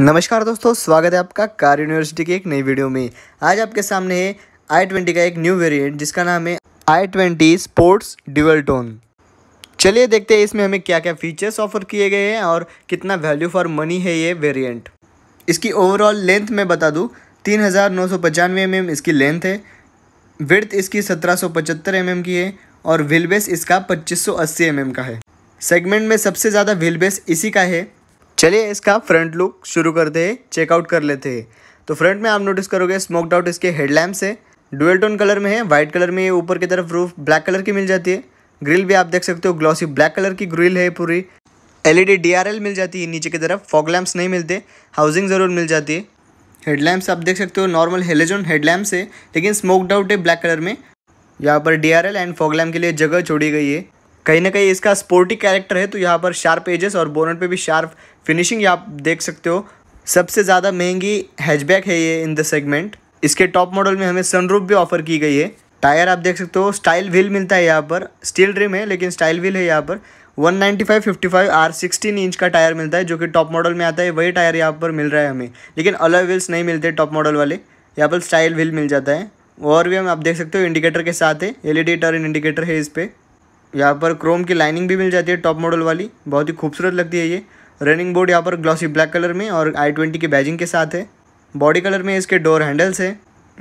नमस्कार दोस्तों स्वागत है आपका कार यूनिवर्सिटी के एक नई वीडियो में आज आपके सामने है आई ट्वेंटी का एक न्यू वेरिएंट जिसका नाम है I twenty sports dual tone चलिए देखते हैं इसमें हमें क्या क्या फीचर्स ऑफर किए गए हैं और कितना वैल्यू फॉर मनी है ये वेरिएंट इसकी ओवरऑल लेंथ मैं बता दूँ तीन हज़ार नौ सौ पचानवे एम एम इसकी लेंथ है विड्थ इसकी सत्रह सौ पचहत्तर एम एम की है और व्हील बेस इसका पच्चीस सौ अस्सी एम एम का है सेगमेंट में सबसे ज़्यादा व्हील बेस इसी का है चलिए इसका फ्रंट लुक शुरू करते हैं चेकआउट कर लेते हैं तो फ्रंट में आप नोटिस करोगे स्मोक्ड आउट इसके हेडलैम्प है डुअल टोन कलर में है वाइट कलर में ऊपर की तरफ रूफ ब्लैक कलर की मिल जाती है ग्रिल भी आप देख सकते हो ग्लॉसी ब्लैक कलर की ग्रिल है पूरी एलईडी डीआरएल मिल जाती है नीचे की तरफ फॉग लैम्प्स नहीं मिलते हाउसिंग ज़रूर मिल जाती है हेडलैम्प्स आप देख सकते हो नॉर्मल हेलेजोन हेडलैम्प्स है लेकिन स्मोक्ड आउट है ब्लैक कलर में यहाँ पर D R L and fog lamp के लिए जगह छोड़ी गई है कहीं ना कहीं इसका स्पोर्टी कैरेक्टर है तो यहाँ पर शार्प एजेस और बोनट पे भी शार्प फिनिशिंग आप देख सकते हो सबसे ज़्यादा महंगी हैचबैक है ये इन द सेगमेंट इसके टॉप मॉडल में हमें सनरूफ भी ऑफर की गई है टायर आप देख सकते हो स्टाइल व्हील मिलता है यहाँ पर स्टील रिम है लेकिन स्टाइल व्हील है यहाँ पर 195 फाइव आर सिक्सटीन इंच का टायर मिलता है जो कि टॉप मॉडल में आता है वही टायर यहाँ पर मिल रहा है हमें लेकिन अलग व्हील्स नहीं मिलते टॉप मॉडल वाले यहाँ पर स्टाइल व्हील मिल जाता है और भी हम आप देख सकते हो इंडिकेटर के साथ है एलईडी टर्न इंडिकेटर है इस पर यहाँ पर क्रोम की लाइनिंग भी मिल जाती है टॉप मॉडल वाली बहुत ही खूबसूरत लगती है ये रनिंग बोर्ड यहाँ पर ग्लॉसी ब्लैक कलर में और आई ट्वेंटी की बैजिंग के साथ है बॉडी कलर में इसके डोर हैंडल्स है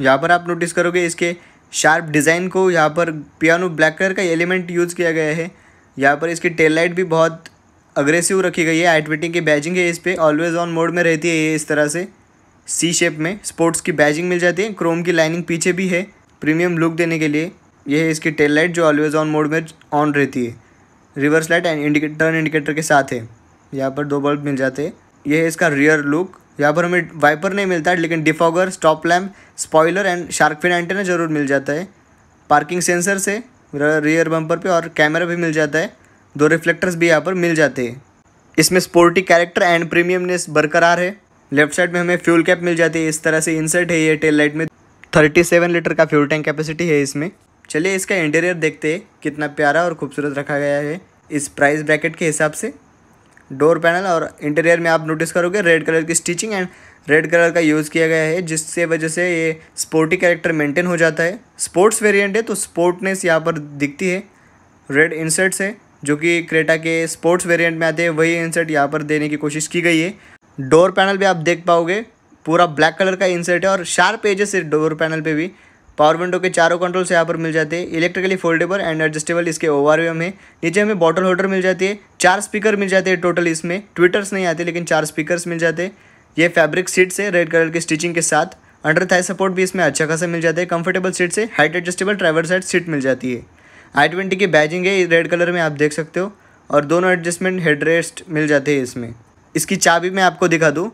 यहाँ पर आप नोटिस करोगे इसके शार्प डिज़ाइन को यहाँ पर पियानो ब्लैक कलर का एलिमेंट यूज़ किया गया है यहाँ पर इसकी टेल लाइट भी बहुत अग्रेसिव रखी गई है आई ट्वेंटी की बैजिंग है इस पर ऑलवेज़ ऑन मोड में रहती है ये इस तरह से सी शेप में स्पोर्ट्स की बैजिंग मिल जाती है क्रोम की लाइनिंग पीछे भी है प्रीमियम लुक देने के लिए ये है इसकी टेल लाइट जो ऑलवेज ऑन मोड में ऑन रहती है reverse light and indicator turn indicator के साथ है यहाँ पर दो बल्ब मिल जाते हैं ये है इसका रियर लुक यहाँ पर हमें वाइपर नहीं मिलता है लेकिन defogger stop lamp spoiler and shark fin antenna जरूर मिल जाता है पार्किंग सेंसर से रियर बम्पर पे और कैमरा भी मिल जाता है दो रिफ्लेक्टर्स भी यहाँ पर मिल जाते हैं इसमें स्पोर्टी कैरेक्टर एंड प्रीमियमनेस बरकरार है लेफ्ट साइड में हमें फ्यूल कैप मिल जाती है इस तरह से इंसर्ट है ये टेल लाइट में थर्टी सेवन लीटर का फ्यूल टैंक कैपेसिटी है इसमें चलिए इसका इंटीरियर देखते कितना प्यारा और खूबसूरत रखा गया है इस प्राइस ब्रैकेट के हिसाब से डोर पैनल और इंटीरियर में आप नोटिस करोगे रेड कलर की स्टिचिंग एंड रेड कलर का यूज़ किया गया है जिससे वजह से ये स्पोर्टी कैरेक्टर मेंटेन हो जाता है स्पोर्ट्स वेरिएंट है तो स्पोर्टनेस यहाँ पर दिखती है रेड इंसर्ट्स है जो कि क्रेटा के स्पोर्ट्स वेरिएंट में आते हैं वही इंसर्ट यहाँ पर देने की कोशिश की गई है डोर पैनल भी आप देख पाओगे पूरा ब्लैक कलर का इंसर्ट है और शार्प एजेस है डोर पैनल पर भी पावर विंडो के चारों कंट्रोल्स यहाँ पर मिल जाते हैं इलेक्ट्रिकली फोल्डेबल एंड एडजस्टेबल इसके ओवर है नीचे हमें बॉटल होल्डर मिल जाती है चार स्पीकर मिल जाते हैं टोटल इसमें ट्विटर्स नहीं आते लेकिन चार स्पीकर्स मिल जाते हैं ये फैब्रिक सीट से रेड कलर की स्टिचिंग के साथ अंडर थाई सपोर्ट भी इसमें अच्छा खासा मिल जाता है कंफर्टेबल सीट से height adjustable driver side seat मिल जाती है आई ट्वेंटी की बैजिंग है रेड कलर में आप देख सकते हो और दोनों एडजस्टमेंट हेडरेस्ट मिल जाते हैं इसमें इसकी चाबी मैं आपको दिखा दूँ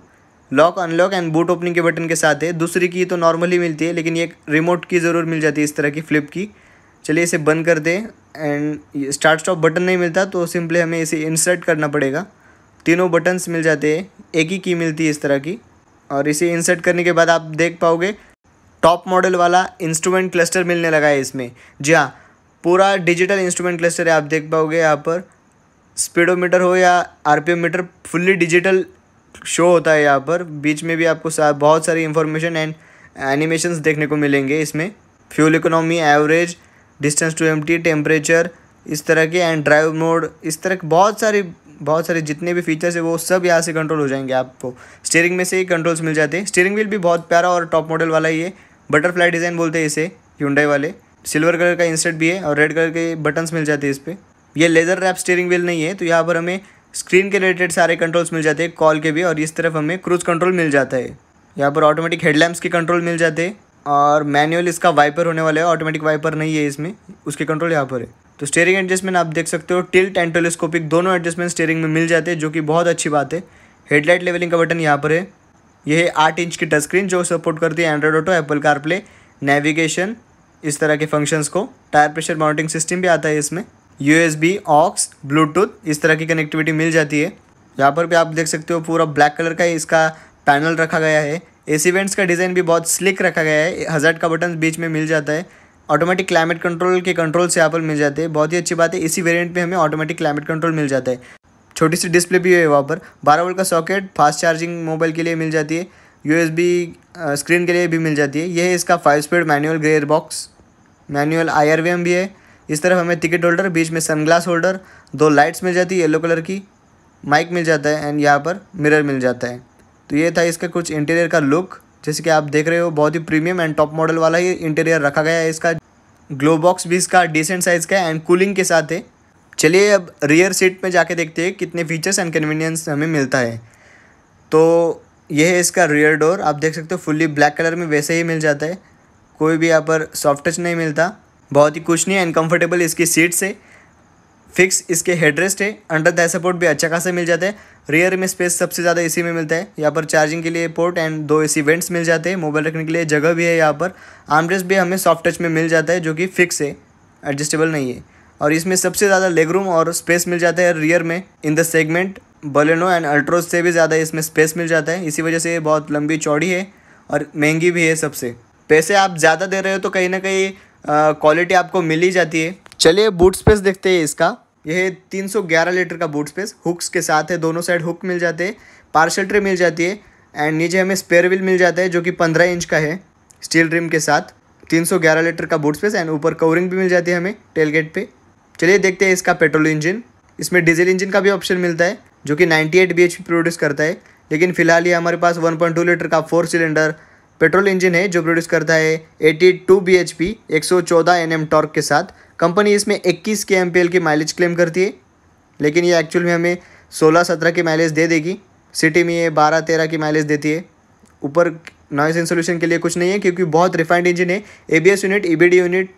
lock unlock and boot opening के बटन के साथ है दूसरी की तो नॉर्मली मिलती है लेकिन ये एक रिमोट की ज़रूर मिल जाती है इस तरह की फ्लिप की चलिए इसे बंद कर दें एंड स्टार्ट स्टॉप बटन नहीं मिलता तो सिंपली हमें इसे इंसर्ट करना पड़ेगा तीनों बटन्स मिल जाते हैं एक ही की मिलती है इस तरह की और इसे इंसर्ट करने के बाद आप देख पाओगे टॉप मॉडल वाला इंस्ट्रूमेंट क्लस्टर मिलने लगा है इसमें जी हाँ पूरा डिजिटल इंस्ट्रूमेंट क्लस्टर है आप देख पाओगे यहाँ पर स्पीडोमीटर हो या RPM meter fully digital show होता है यहाँ पर बीच में भी आपको सा, बहुत सारी इन्फॉर्मेशन एंड एनिमेशंस देखने को मिलेंगे इसमें fuel economy average distance to एम टेम्परेचर इस तरह के एंड ड्राइव मोड इस तरह के बहुत सारी बहुत सारे जितने भी फीचर्स है वो सब यहाँ से कंट्रोल हो जाएंगे आपको स्टीयरिंग में से ही कंट्रोल्स मिल जाते हैं स्टीयरिंग व्हील भी बहुत प्यारा और टॉप मॉडल वाला ही है बटरफ्लाई डिज़ाइन बोलते हैं इसे ह्यूंडई वाले सिल्वर कलर का इंसर्ट भी है और रेड कलर के बटन्स मिल जाते हैं इस पर यह लेज़र रैप स्टीयरिंग व्हील नहीं है तो यहाँ पर हमें स्क्रीन के रिलेटेड सारे कंट्रोल्स मिल जाते हैं कॉल के भी और इस तरफ हमें क्रूज कंट्रोल मिल जाता है यहाँ पर ऑटोमेटिक हेडलैम्प्स के कंट्रोल मिल जाते हैं और मैनुअल इसका वाइपर होने वाला है ऑटोमेटिक वाइपर नहीं है इसमें उसके कंट्रोल यहाँ पर है तो स्टेयरिंग एडजस्टमेंट आप देख सकते हो टिल्ट एंड टेलीस्कोपिक दोनों एडजस्टमेंट स्टेयरिंग में मिल जाते हैं जो कि बहुत अच्छी बात है हेडलाइट लेवलिंग का बटन यहाँ पर है यह आठ इंच की टच स्क्रीन जो सपोर्ट करती है Android Auto Apple CarPlay navigation इस तरह के फंक्शंस को टायर प्रेशर माउंटिंग सिस्टम भी आता है इसमें U S B aux Bluetooth इस तरह की कनेक्टिविटी मिल जाती है यहाँ पर भी आप देख सकते हो पूरा ब्लैक कलर का इसका पैनल रखा गया है एसी वेंट्स का डिज़ाइन भी बहुत स्लिक रखा गया है हज़ार का बटन बीच में मिल जाता है ऑटोमेटिक क्लाइमेट कंट्रोल के कंट्रोल से यहाँ पर मिल जाते हैं बहुत ही अच्छी बात है इसी वेरिएंट में हमें ऑटोमेटिक क्लाइमेट कंट्रोल मिल जाता है छोटी सी डिस्प्ले भी है वहाँ पर बारह वोल्ट का सॉकेट फास्ट चार्जिंग मोबाइल के लिए मिल जाती है यूएसबी स्क्रीन के लिए भी मिल जाती है यह है इसका five speed manual gear box manual आई भी है इस तरफ हमें टिकट होल्डर बीच में सनग्लास होल्डर दो लाइट्स मिल जाती है येलो कलर की माइक मिल जाता है एंड यहाँ पर मिरर मिल जाता है तो ये था इसका कुछ इंटीरियर का लुक जैसे कि आप देख रहे हो बहुत ही प्रीमियम एंड टॉप मॉडल वाला ही इंटीरियर रखा गया है इसका ग्लो बॉक्स भी इसका डिसेंट साइज़ का एंड कूलिंग के साथ है चलिए अब रियर सीट में जाके देखते हैं कितने फीचर्स एंड कन्वीनियंस हमें मिलता है तो यह है इसका रियर डोर आप देख सकते हो फुल्ली ब्लैक कलर में वैसे ही मिल जाता है कोई भी यहाँ पर सॉफ्ट टच नहीं मिलता बहुत ही कुछ नहीं है अनकम्फर्टेबल इसकी सीट्स है फिक्स इसके हेडरेस्ट है अंडर द सपोर्ट भी अच्छा खासा मिल जाता है रियर में स्पेस सबसे ज़्यादा इसी में मिलता है यहाँ पर चार्जिंग के लिए पोर्ट एंड दो एसी वेंट्स मिल जाते हैं मोबाइल रखने के लिए जगह भी है यहाँ पर आर्मरेस्ट भी हमें सॉफ्ट टच में मिल जाता है जो कि फिक्स है एडजस्टेबल नहीं है और इसमें सबसे ज़्यादा लेग रूम और स्पेस मिल जाता है रियर में in the segment Baleno and Altroz से भी ज़्यादा इसमें स्पेस मिल जाता है इसी वजह से ये बहुत लंबी चौड़ी है और महंगी भी है सबसे पैसे आप ज़्यादा दे रहे हो तो कहीं ना कहीं क्वालिटी आपको मिल ही जाती है चलिए बूट स्पेस देखते हैं इसका यह 311 लीटर का बूट स्पेस हुक्स के साथ है दोनों साइड हुक मिल जाते हैं पार्शल ट्रे मिल जाती है एंड नीचे हमें स्पेयर व्हील मिल जाता है जो कि 15 इंच का है स्टील रिम के साथ 311 लीटर का बूट स्पेस एंड ऊपर कवरिंग भी मिल जाती है हमें टेलगेट पे चलिए देखते हैं इसका पेट्रोल इंजन इसमें डीजल इंजन का भी ऑप्शन मिलता है जो कि नाइन्टी एट प्रोड्यूस करता है लेकिन फिलहाल ये हमारे पास वन लीटर का फोर सिलेंडर पेट्रोल इंजन है जो प्रोड्यूस करता है 82 चौदह एन एम टॉर्क के साथ कंपनी इसमें 21 के एम की माइलेज क्लेम करती है लेकिन ये एक्चुअल में हमें 16-17 की माइलेज दे देगी सिटी में ये 12-13 की माइलेज देती है ऊपर नॉइस इंसोल्यूशन के लिए कुछ नहीं है क्योंकि बहुत रिफाइंड इंजन है ए यूनिट ई यूनिट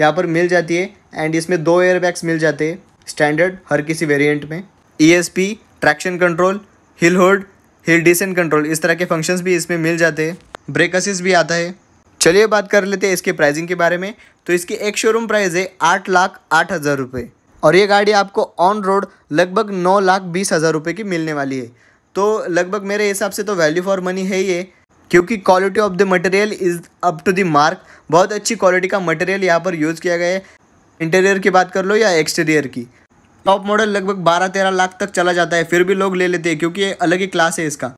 यहाँ पर मिल जाती है एंड इसमें दो एयरबैग्स मिल जाते हैं स्टैंडर्ड हर किसी वेरियंट में ई traction control hill hold hill descent control इस तरह के फंक्शंस भी इसमें मिल जाते हैं ब्रेक असिस भी आता है चलिए बात कर लेते हैं इसके प्राइसिंग के बारे में तो इसकी एक शोरूम प्राइस है आठ लाख आठ हज़ार रुपये और ये गाड़ी आपको ऑन रोड लगभग नौ लाख बीस हज़ार रुपये की मिलने वाली है तो लगभग मेरे हिसाब से तो वैल्यू फॉर मनी है ये क्योंकि quality of the material is up to the mark बहुत अच्छी क्वालिटी का मटेरियल यहाँ पर यूज़ किया गया है इंटीरियर की बात कर लो या एक्सटीरियर की टॉप मॉडल लगभग बारह तेरह लाख तक चला जाता है फिर भी लोग ले लेते हैं क्योंकि अलग ही क्लास है इसका